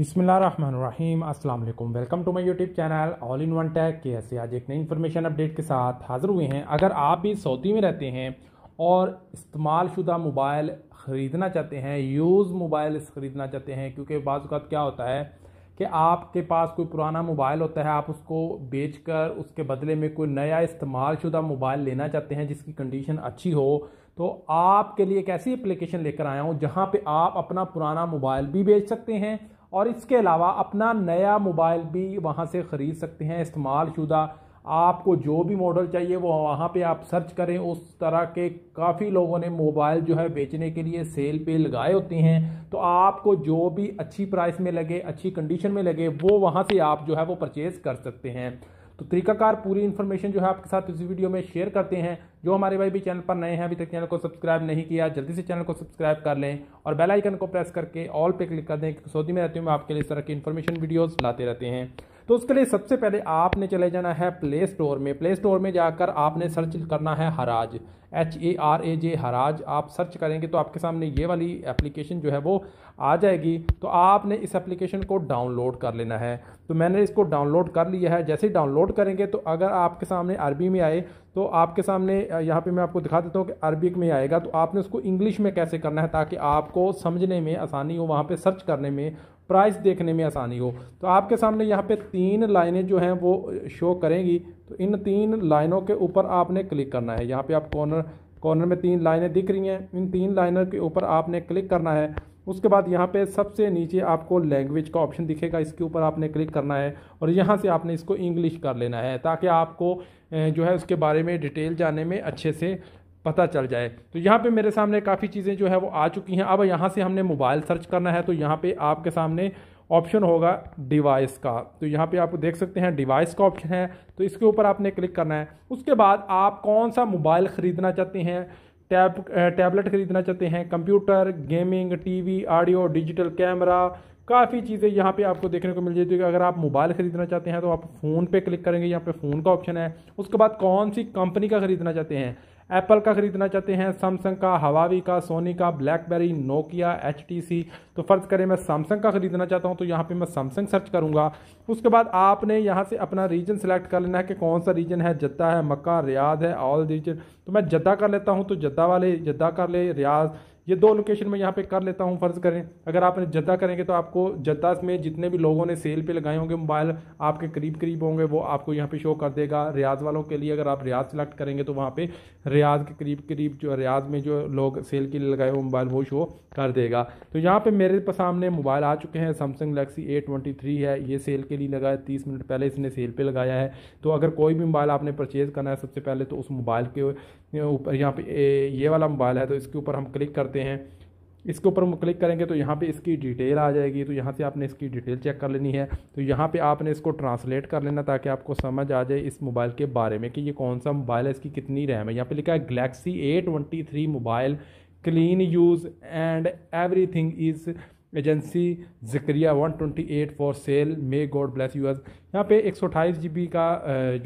अस्सलाम वालेकुम welcome to my YouTube channel all in one tag के ऐसे आज एक नई इन्फॉर्मेशन अपडेट के साथ हाज़िर हुए हैं अगर आप भी सऊदी में रहते हैं और इस्तेमाल शुदा मोबाइल ख़रीदना चाहते हैं यूज़ मोबाइल ख़रीदना चाहते हैं क्योंकि बाज़ात क्या होता है कि आपके पास कोई पुराना मोबाइल होता है आप उसको बेच कर उसके बदले में कोई नया इस्तेमाल शुदा मोबाइल लेना चाहते हैं जिसकी कंडीशन अच्छी हो तो आपके लिए एक ऐसी एप्लीकेशन लेकर आया हूँ जहाँ पर आप अपना पुराना मोबाइल भी बेच सकते हैं और इसके अलावा अपना नया मोबाइल भी वहाँ से ख़रीद सकते हैं इस्तेमाल शुदा आपको जो भी मॉडल चाहिए वो वहाँ पे आप सर्च करें उस तरह के काफ़ी लोगों ने मोबाइल जो है बेचने के लिए सेल पे लगाए होते हैं तो आपको जो भी अच्छी प्राइस में लगे अच्छी कंडीशन में लगे वो वहाँ से आप जो है वो परचेज़ कर सकते हैं तो तरीकाकार पूरी इन्फॉर्मेशन जो है आपके साथ इस वीडियो में शेयर करते हैं जो हमारे भाई भी चैनल पर नए हैं अभी तक चैनल को सब्सक्राइब नहीं किया जल्दी से चैनल को सब्सक्राइब कर लें और बेल आइकन को प्रेस करके ऑल पे क्लिक कर दें क्योंकि सऊदी में रहते हुए आपके लिए इस तरह की इन्फॉर्मेशन वीडियोज़ लाते रहते हैं तो उसके लिए सबसे पहले आपने चले जाना है प्ले स्टोर में प्ले स्टोर में जाकर आपने सर्च करना है हराज एच ए आर ए जे हराज आप सर्च करेंगे तो आपके सामने ये वाली एप्लीकेशन जो है वो आ जाएगी तो आपने इस एप्लीकेशन को डाउनलोड कर लेना है तो मैंने इसको डाउनलोड कर लिया है जैसे ही डाउनलोड करेंगे तो अगर आपके सामने अरबी में आए तो आपके सामने यहाँ पे मैं आपको दिखा देता हूँ कि अरबिक में आएगा तो आपने उसको इंग्लिश में कैसे करना है ताकि आपको समझने में आसानी हो वहाँ पर सर्च करने में प्राइस देखने में आसानी हो तो आपके सामने यहाँ पे तीन लाइनें जो हैं वो शो करेंगी तो इन तीन लाइनों के ऊपर आपने क्लिक करना है यहाँ पे आप कॉर्नर कॉर्नर में तीन लाइनें दिख रही हैं इन तीन लाइनों के ऊपर आपने क्लिक करना है उसके बाद यहाँ पे सबसे नीचे आपको लैंग्वेज का ऑप्शन दिखेगा इसके ऊपर आपने क्लिक करना है और यहाँ से आपने इसको इंग्लिश कर लेना है ताकि आपको जो है उसके बारे में डिटेल जाने में अच्छे से पता चल जाए तो यहाँ पे मेरे सामने काफ़ी चीज़ें जो है वो आ चुकी हैं अब यहाँ से हमने मोबाइल सर्च करना है तो यहाँ पे आपके सामने ऑप्शन होगा डिवाइस का तो यहाँ पे आप देख सकते हैं डिवाइस का ऑप्शन है तो इसके ऊपर आपने क्लिक करना है उसके बाद आप कौन सा मोबाइल ख़रीदना चाहते हैं टैब टैबलेट ख़रीदना चाहते हैं computer gaming TV audio digital camera काफ़ी चीज़ें यहाँ पे आपको देखने को मिल है अगर आप मोबाइल ख़रीदना चाहते हैं तो आप फ़ोन पे क्लिक करेंगे यहाँ पे फ़ोन का ऑप्शन है उसके बाद कौन सी कंपनी का ख़रीदना चाहते हैं एप्पल का खरीदना चाहते हैं सैमसंग का हवावी का सोनी का ब्लैकबेरी नोकिया एच तो फ़र्ज़ करें मैं सैमसंग का ख़रीदना चाहता हूँ तो यहाँ पर मैं सैमसंग सर्च करूँगा उसके बाद आपने यहाँ से अपना रीजन सेलेक्ट कर लेना है कि कौन सा रीजन है जद्दा है मक्का रियाद है ऑल रीजन तो मैं जद्दा कर लेता हूँ तो जद्दा वाले जद्दा कर ले रियाज ये दो लोकेशन में यहाँ पे कर लेता हूँ फ़र्ज़ करें अगर आप जद्दा करेंगे तो आपको जद्दा में जितने भी लोगों ने सेल पे लगाए होंगे मोबाइल आपके करीब करीब होंगे वो आपको यहाँ पे शो कर देगा रियाज वालों के लिए अगर आप रियाज सेलेक्ट करेंगे तो वहाँ पे रियाज के करीब करीब जो रियाज में जो लोग सेल के लिए लगाए हुए मोबाइल वो शो कर देगा तो यहाँ पर मेरे सामने मोबाइल आ चुके हैं सैमसंग गलेक्सी ए है ये सेल के लिए लगाया तीस मिनट पहले इसने सेल पर लगाया है तो अगर कोई भी मोबाइल आपने परचेज़ करना है सबसे पहले तो उस मोबाइल के ऊपर यहाँ पर ये वाला मोबाइल है तो इसके ऊपर हम क्लिक करते करते हैं इसके ऊपर हम क्लिक करेंगे तो यहाँ पे इसकी डिटेल आ जाएगी तो यहाँ से आपने इसकी डिटेल चेक कर लेनी है तो यहाँ पे आपने इसको ट्रांसलेट कर लेना ताकि आपको समझ आ जाए इस मोबाइल के बारे में कि ये कौन सा मोबाइल है इसकी कितनी रैम है यहाँ पे लिखा है Galaxy A twenty three mobile clean use and every is agency जिक्रिया 128 for sale may God bless you यहाँ पे एक सौ का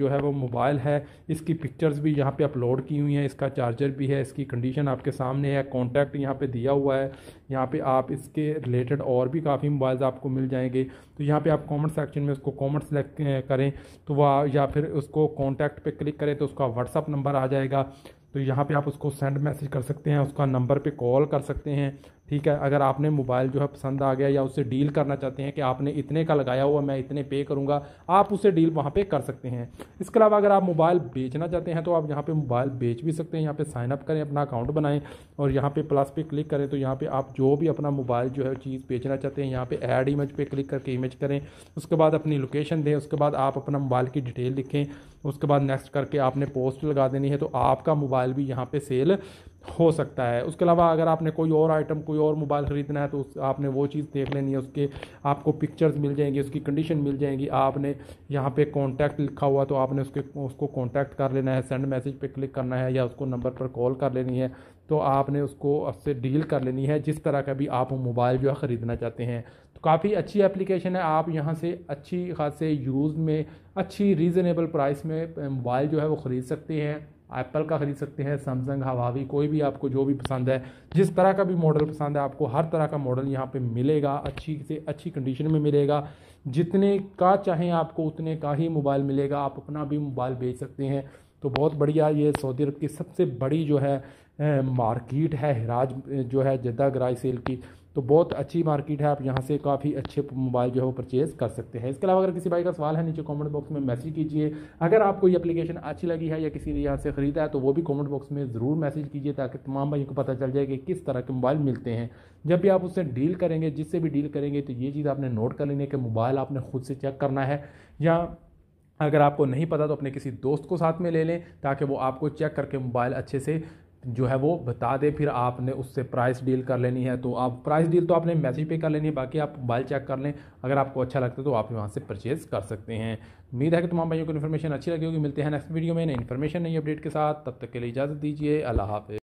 जो है वो मोबाइल है इसकी पिक्चर्स भी यहाँ पे अपलोड की हुई हैं इसका चार्जर भी है इसकी कंडीशन आपके सामने है कॉन्टैक्ट यहाँ पे दिया हुआ है यहाँ पे आप इसके रिलेटेड और भी काफ़ी मोबाइल्स आपको मिल जाएंगे तो यहाँ पे आप कमेंट सेक्शन में उसको कमेंट सेलेक्ट करें तो वह या फिर उसको कॉन्टैक्ट पर क्लिक करें तो उसका व्हाट्सअप नंबर आ जाएगा तो यहाँ पर आप उसको सेंड मैसेज कर सकते हैं उसका नंबर पर कॉल कर सकते हैं ठीक है अगर आपने मोबाइल जो है पसंद आ गया या उससे डील करना चाहते हैं कि आपने इतने का लगाया हुआ मैं इतने पे करूँगा आप उसे डील वहाँ पे कर सकते हैं इसके अलावा अगर आप मोबाइल बेचना चाहते हैं तो आप यहाँ पे मोबाइल बेच भी सकते हैं यहाँ पे साइन अप करें अपना अकाउंट बनाएं और यहाँ पे प्लस पे क्लिक करें तो यहाँ पे आप जो भी अपना मोबाइल जो है चीज़ बेचना चाहते हैं यहाँ पर एड इमेज पर क्लिक करके इमेज करें उसके बाद अपनी लोकेशन दें उसके बाद आप अपना मोबाइल की डिटेल लिखें उसके बाद नेक्स्ट करके आपने पोस्ट लगा देनी है तो आपका मोबाइल भी यहाँ पर सेल हो सकता है उसके अलावा अगर आपने कोई और आइटम कोई और मोबाइल ख़रीदना है तो उस आपने वो चीज़ देख लेनी है उसके आपको पिक्चर्स मिल जाएंगी उसकी कंडीशन मिल जाएगी आपने यहाँ पे कॉन्टैक्ट लिखा हुआ तो आपने उसके उसको कॉन्टैक्ट कर लेना है सेंड मैसेज पे क्लिक करना है या उसको नंबर पर कॉल कर लेनी है तो आपने उसको उससे डील कर लेनी है जिस तरह का भी आप मोबाइल जो है ख़रीदना चाहते हैं तो काफ़ी अच्छी एप्लीकेशन है आप यहाँ से अच्छी खासे यूज़ में अच्छी रीज़नेबल प्राइस में मोबाइल जो है वो ख़रीद सकते हैं एप्पल का ख़रीद सकते हैं सैमसंग हवावी कोई भी आपको जो भी पसंद है जिस तरह का भी मॉडल पसंद है आपको हर तरह का मॉडल यहाँ पे मिलेगा अच्छी से अच्छी कंडीशन में मिलेगा जितने का चाहें आपको उतने का ही मोबाइल मिलेगा आप अपना भी मोबाइल बेच सकते हैं तो बहुत बढ़िया ये सऊदी अरब की सबसे बड़ी जो है मार्केट है हिराज जो है जद्दा ग्राई सेल की तो बहुत अच्छी मार्केट है आप यहाँ से काफ़ी अच्छे मोबाइल जो है वो परचेज़ कर सकते हैं इसके अलावा अगर किसी भाई का सवाल है नीचे कमेंट बॉक्स में मैसेज कीजिए अगर आपको ये एप्लीकेशन अच्छी लगी है या किसी ने यहाँ से ख़रीदा है तो वो भी कमेंट बॉक्स में ज़रूर मैसेज कीजिए ताकि तमाम भाई को पता चल जाए कि किस तरह के मोबाइल मिलते हैं जब भी आप उससे डील करेंगे जिससे भी डील करेंगे तो ये चीज़ आपने नोट कर लेनी है कि मोबाइल आपने खुद से चेक करना है या अगर आपको नहीं पता तो अपने किसी दोस्त को साथ में ले लें ताकि वो आपको चेक करके मोबाइल अच्छे से जो है वो बता दे फिर आपने उससे प्राइस डील कर लेनी है तो आप प्राइस डील तो आपने मैसेज पे कर लेनी है बाकी आप मोबाइल चेक कर लें अगर आपको अच्छा लगता है तो आप वहाँ से परचेज़ कर सकते हैं उम्मीद है कि तमाम भाइयों को इन्फॉर्मेशन अच्छी लगी होगी मिलते हैं नेक्स्ट वीडियो में नई इन्फॉर्मेशन नई अपडेट के साथ तब तक के लिए इजाज़त दीजिए अल्लाह हाफि